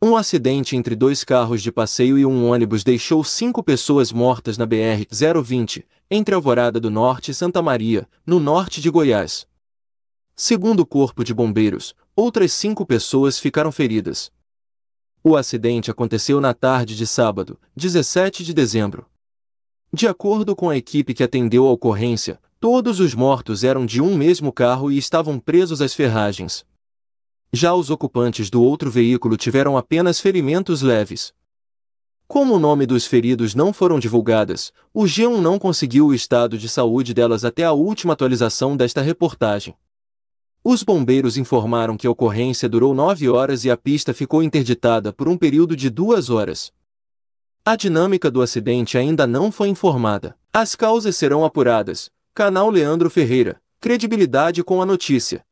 Um acidente entre dois carros de passeio e um ônibus deixou cinco pessoas mortas na BR-020, entre Alvorada do Norte e Santa Maria, no norte de Goiás. Segundo o Corpo de Bombeiros, outras cinco pessoas ficaram feridas. O acidente aconteceu na tarde de sábado, 17 de dezembro. De acordo com a equipe que atendeu a ocorrência, todos os mortos eram de um mesmo carro e estavam presos às ferragens. Já os ocupantes do outro veículo tiveram apenas ferimentos leves. Como o nome dos feridos não foram divulgadas, o G1 não conseguiu o estado de saúde delas até a última atualização desta reportagem. Os bombeiros informaram que a ocorrência durou nove horas e a pista ficou interditada por um período de duas horas. A dinâmica do acidente ainda não foi informada. As causas serão apuradas. Canal Leandro Ferreira. Credibilidade com a notícia.